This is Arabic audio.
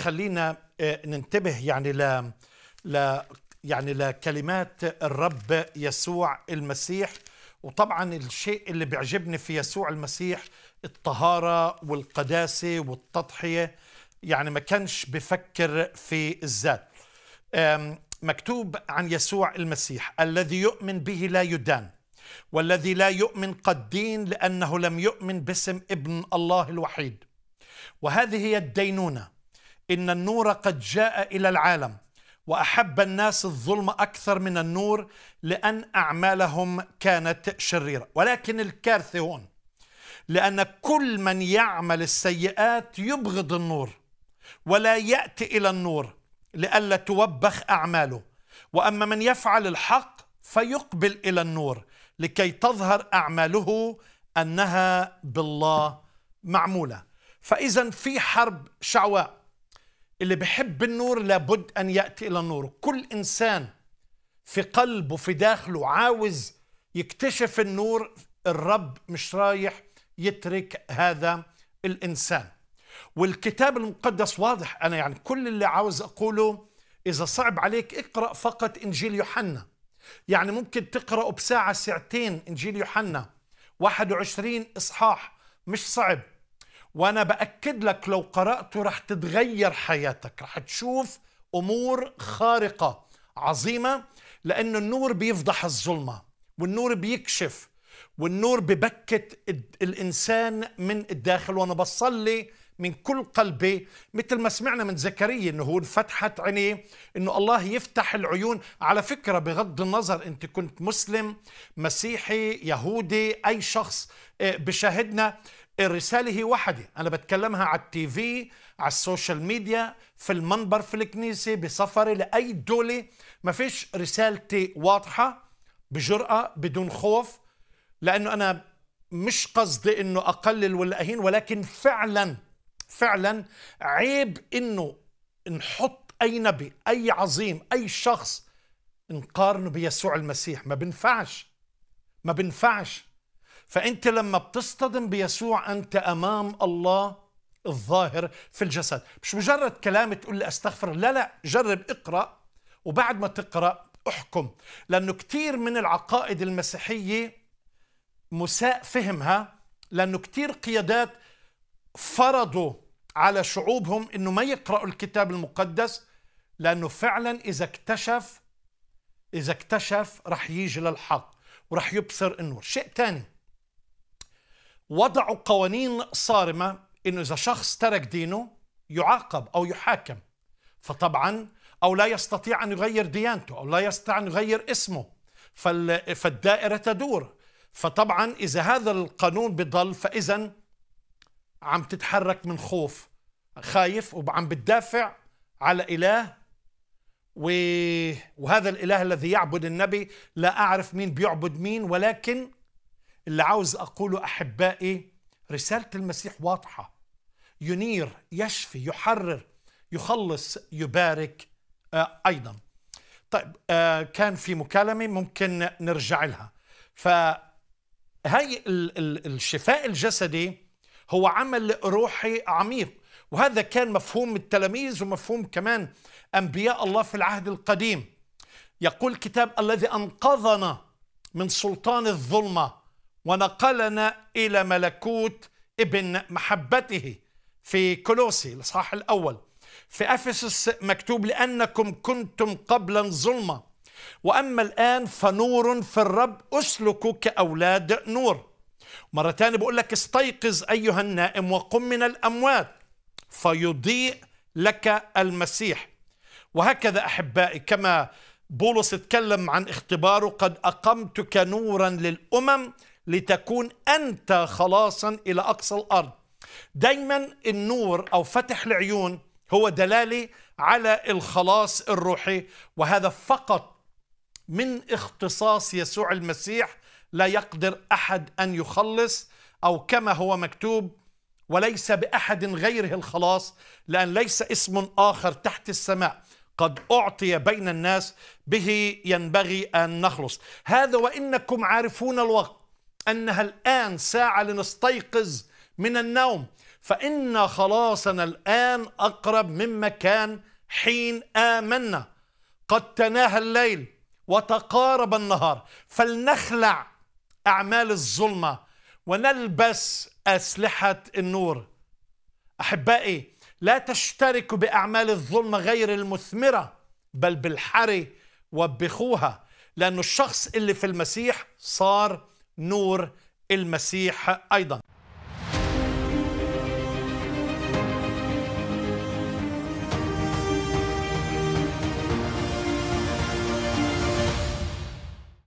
خلينا آه، ننتبه يعني ل ل يعني لكلمات الرب يسوع المسيح وطبعا الشيء اللي بيعجبني في يسوع المسيح الطهارة والقداسة والتضحية يعني ما كانش بفكر في الذات مكتوب عن يسوع المسيح الذي يؤمن به لا يدان والذي لا يؤمن قد دين لأنه لم يؤمن باسم ابن الله الوحيد وهذه هي الدينونة إن النور قد جاء إلى العالم وأحب الناس الظلم أكثر من النور لأن أعمالهم كانت شريرة ولكن الكارثة هون لأن كل من يعمل السيئات يبغض النور ولا يأتي إلى النور لئلا توبخ أعماله وأما من يفعل الحق فيقبل إلى النور لكي تظهر أعماله أنها بالله معمولة فإذا في حرب شعواء اللي بحب النور لابد أن يأتي إلى النور كل إنسان في قلبه في داخله عاوز يكتشف النور الرب مش رايح يترك هذا الإنسان والكتاب المقدس واضح أنا يعني كل اللي عاوز أقوله إذا صعب عليك اقرأ فقط إنجيل يوحنا يعني ممكن تقرأه بساعة ساعتين إنجيل يوحنا 21 إصحاح مش صعب وانا باكد لك لو قراته رح تتغير حياتك رح تشوف امور خارقه عظيمه لانه النور بيفضح الظلمه والنور بيكشف والنور ببكت الانسان من الداخل وانا بصلي من كل قلبي مثل ما سمعنا من زكريا انه هو انفتحت عينيه انه الله يفتح العيون على فكره بغض النظر انت كنت مسلم مسيحي يهودي اي شخص آه، بشاهدنا الرسالة هي وحده انا بتكلمها على التي في على السوشيال ميديا في المنبر في الكنيسه بسفري لاي دوله ما فيش رسالتي واضحه بجرأه بدون خوف لانه انا مش قصدي انه اقلل ولا اهين ولكن فعلا فعلا عيب انه نحط اي نبي اي عظيم اي شخص نقارنه بيسوع المسيح ما بنفعش ما بنفعش فأنت لما بتصطدم بيسوع أنت أمام الله الظاهر في الجسد مش مجرد كلام تقول لي أستغفر لا لا جرب اقرأ وبعد ما تقرأ احكم لأنه كثير من العقائد المسيحية مساء فهمها لأنه كثير قيادات فرضوا على شعوبهم أنه ما يقرأوا الكتاب المقدس لأنه فعلا إذا اكتشف إذا اكتشف رح يجي للحق ورح يبصر النور شيء ثاني وضعوا قوانين صارمة إنه إذا شخص ترك دينه يعاقب أو يحاكم فطبعا أو لا يستطيع أن يغير ديانته أو لا يستطيع أن يغير اسمه فالدائرة تدور فطبعا إذا هذا القانون بضل فإذا عم تتحرك من خوف خايف وعم بتدافع على إله وهذا الإله الذي يعبد النبي لا أعرف مين بيعبد مين ولكن اللي عاوز أقوله أحبائي رسالة المسيح واضحة ينير يشفي يحرر يخلص يبارك آه، أيضا طيب آه، كان في مكالمة ممكن نرجع لها فهي الشفاء الجسدي هو عمل روحي عميق وهذا كان مفهوم التلاميذ ومفهوم كمان انبياء الله في العهد القديم يقول كتاب الذي انقذنا من سلطان الظلمه ونقلنا إلى ملكوت ابن محبته في كولوسي الإصحاح الأول في أفسس مكتوب لأنكم كنتم قبلا ظلمة وأما الآن فنور في الرب أسلكوا كأولاد نور مرة ثانية بقول لك استيقظ أيها النائم وقم من الأموات فيضيء لك المسيح وهكذا أحبائي كما بولس اتكلم عن اختباره قد أقمتك نورا للأمم لتكون أنت خلاصا إلى أقصى الأرض دايما النور أو فتح العيون هو دلالة على الخلاص الروحي وهذا فقط من اختصاص يسوع المسيح لا يقدر أحد أن يخلص أو كما هو مكتوب وليس بأحد غيره الخلاص لأن ليس اسم آخر تحت السماء قد أعطي بين الناس به ينبغي أن نخلص هذا وإنكم عارفون الوقت أنها الآن ساعة لنستيقظ من النوم فإن خلاصنا الآن أقرب مما كان حين آمنا قد تناهى الليل وتقارب النهار فلنخلع أعمال الظلمة ونلبس أسلحة النور أحبائي لا تشتركوا بأعمال الظلمة غير المثمرة بل بالحري وبخوها لأن الشخص اللي في المسيح صار نور المسيح أيضا